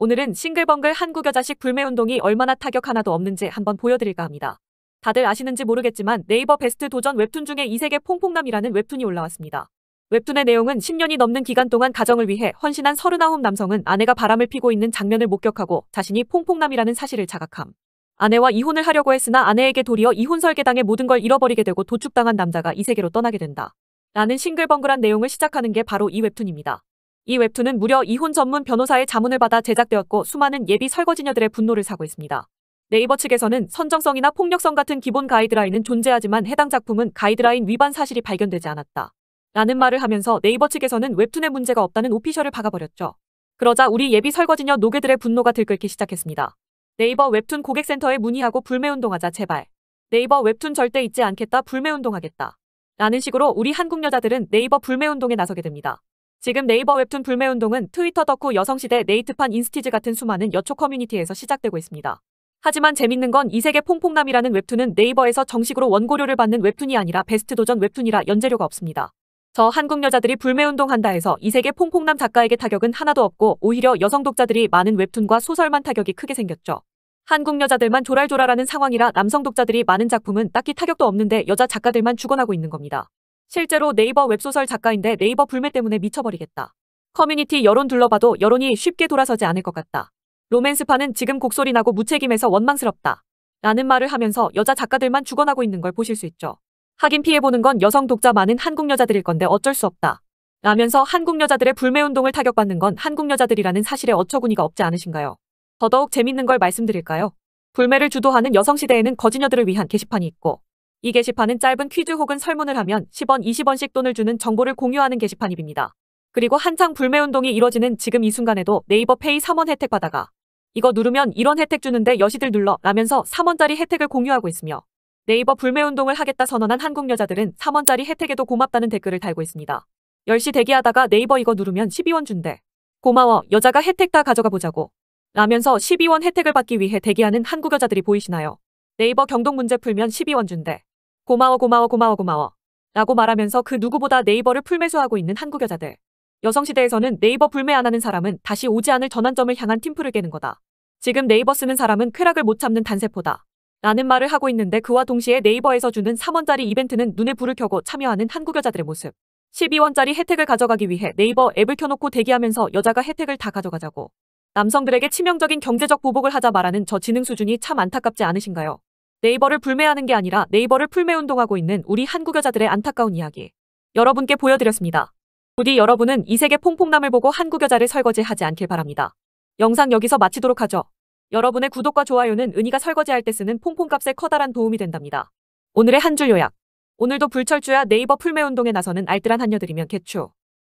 오늘은 싱글벙글 한국 여자식 불매운동이 얼마나 타격 하나도 없는지 한번 보여드릴까 합니다. 다들 아시는지 모르겠지만 네이버 베스트 도전 웹툰 중에 이세계 퐁퐁남이라는 웹툰이 올라왔습니다. 웹툰의 내용은 10년이 넘는 기간 동안 가정을 위해 헌신한 39 남성은 아내가 바람을 피고 있는 장면을 목격하고 자신이 퐁퐁남이라는 사실을 자각함. 아내와 이혼을 하려고 했으나 아내에게 도리어 이혼 설계당해 모든 걸 잃어버리게 되고 도축당한 남자가 이 세계로 떠나게 된다. 라는 싱글벙글한 내용을 시작하는 게 바로 이 웹툰입니다. 이 웹툰은 무려 이혼 전문 변호사의 자문을 받아 제작되었고 수많은 예비 설거지녀들의 분노를 사고 있습니다. 네이버 측에서는 선정성이나 폭력성 같은 기본 가이드라인은 존재하지만 해당 작품은 가이드라인 위반 사실이 발견되지 않았다. 라는 말을 하면서 네이버 측에서는 웹툰에 문제가 없다는 오피셜을 박아버렸죠. 그러자 우리 예비 설거지녀 노개들의 분노가 들끓기 시작했습니다. 네이버 웹툰 고객센터에 문의하고 불매운동하자 제발. 네이버 웹툰 절대 잊지 않겠다 불매운동하겠다. 라는 식으로 우리 한국 여자들은 네이버 불매운동에 나서게 됩니다. 지금 네이버 웹툰 불매운동은 트위터 덕후 여성시대 네이트판 인스티즈 같은 수많은 여초 커뮤니티에서 시작되고 있습니다. 하지만 재밌는 건 이 세계 퐁퐁남이라는 웹툰은 네이버에서 정식으로 원고료를 받는 웹툰이 아니라 베스트 도전 웹툰이라 연재료가 없습니다. 저 한국 여자들이 불매운동 한다 해서 이 세계 퐁퐁남 작가에게 타격은 하나도 없고 오히려 여성 독자들이 많은 웹툰과 소설만 타격이 크게 생겼죠. 한국 여자들만 조랄조랄하는 상황이라 남성 독자들이 많은 작품은 딱히 타격도 없는데 여자 작가들만 죽어나고 있는 겁니다. 실제로 네이버 웹소설 작가인데 네이버 불매 때문에 미쳐버리겠다. 커뮤니티 여론 둘러봐도 여론이 쉽게 돌아서지 않을 것 같다. 로맨스파는 지금 곡소리 나고 무책임해서 원망스럽다. 라는 말을 하면서 여자 작가들만 죽어나고 있는 걸 보실 수 있죠. 하긴 피해보는 건 여성 독자 많은 한국 여자들일 건데 어쩔 수 없다. 라면서 한국 여자들의 불매운동을 타격받는 건 한국 여자들이라는 사실에 어처구니가 없지 않으신가요? 더더욱 재밌는 걸 말씀드릴까요? 불매를 주도하는 여성시대에는 거지녀들을 위한 게시판이 있고 이 게시판은 짧은 퀴즈 혹은 설문을 하면 10원, 20원씩 돈을 주는 정보를 공유하는 게시판입니다. 그리고 한창 불매운동이 이뤄지는 지금 이 순간에도 네이버 페이 3원 혜택 받아가 이거 누르면 이런 혜택 주는데 여시들 눌러 라면서 3원짜리 혜택을 공유하고 있으며 네이버 불매운동을 하겠다 선언한 한국 여자들은 3원짜리 혜택에도 고맙다는 댓글을 달고 있습니다. 10시 대기하다가 네이버 이거 누르면 12원 준대. 고마워 여자가 혜택 다 가져가 보자고 라면서 12원 혜택을 받기 위해 대기하는 한국 여자들이 보이시나요? 네이버 경동 문제 풀면 12원 준대. 고마워 고마워 고마워 고마워 라고 말하면서 그 누구보다 네이버를 풀매수하고 있는 한국 여자들. 여성시대에서는 네이버 불매 안 하는 사람은 다시 오지 않을 전환점을 향한 팀플을 깨는 거다. 지금 네이버 쓰는 사람은 쾌락을 못 참는 단세포다. 라는 말을 하고 있는데 그와 동시에 네이버에서 주는 3원짜리 이벤트는 눈에 불을 켜고 참여하는 한국 여자들의 모습. 12원짜리 혜택을 가져가기 위해 네이버 앱을 켜놓고 대기하면서 여자가 혜택을 다 가져가자고. 남성들에게 치명적인 경제적 보복을 하자 말하는 저 지능 수준이 참 안타깝지 않으신가요? 네이버를 불매하는 게 아니라 네이버를 풀매운동하고 있는 우리 한국 여자들의 안타까운 이야기 여러분께 보여드렸습니다. 부디 여러분은 이 세계 퐁퐁남을 보고 한국 여자를 설거지하지 않길 바랍니다. 영상 여기서 마치도록 하죠. 여러분의 구독과 좋아요는 은희가 설거지할 때 쓰는 퐁퐁값에 커다란 도움이 된답니다. 오늘의 한 줄 요약 오늘도 불철주야 네이버 풀매운동에 나서는 알뜰한 한녀들이면 개추